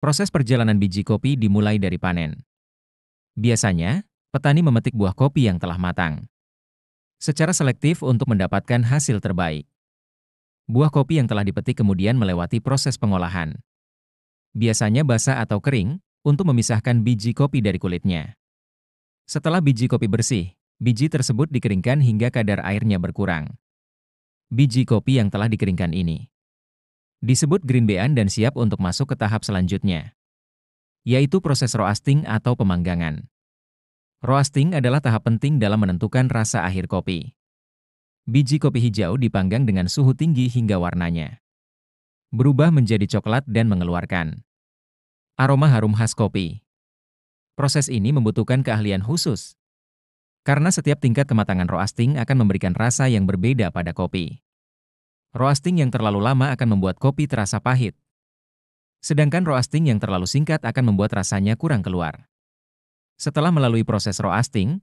Proses perjalanan biji kopi dimulai dari panen. Biasanya, petani memetik buah kopi yang telah matang. Secara selektif untuk mendapatkan hasil terbaik. Buah kopi yang telah dipetik kemudian melewati proses pengolahan. Biasanya basah atau kering, untuk memisahkan biji kopi dari kulitnya. Setelah biji kopi bersih, biji tersebut dikeringkan hingga kadar airnya berkurang. Biji kopi yang telah dikeringkan ini disebut green bean dan siap untuk masuk ke tahap selanjutnya, yaitu proses roasting atau pemanggangan. Roasting adalah tahap penting dalam menentukan rasa akhir kopi. Biji kopi hijau dipanggang dengan suhu tinggi hingga warnanya berubah menjadi coklat dan mengeluarkan aroma harum khas kopi. Proses ini membutuhkan keahlian khusus karena setiap tingkat kematangan roasting akan memberikan rasa yang berbeda pada kopi. Roasting yang terlalu lama akan membuat kopi terasa pahit. Sedangkan roasting yang terlalu singkat akan membuat rasanya kurang keluar. Setelah melalui proses roasting,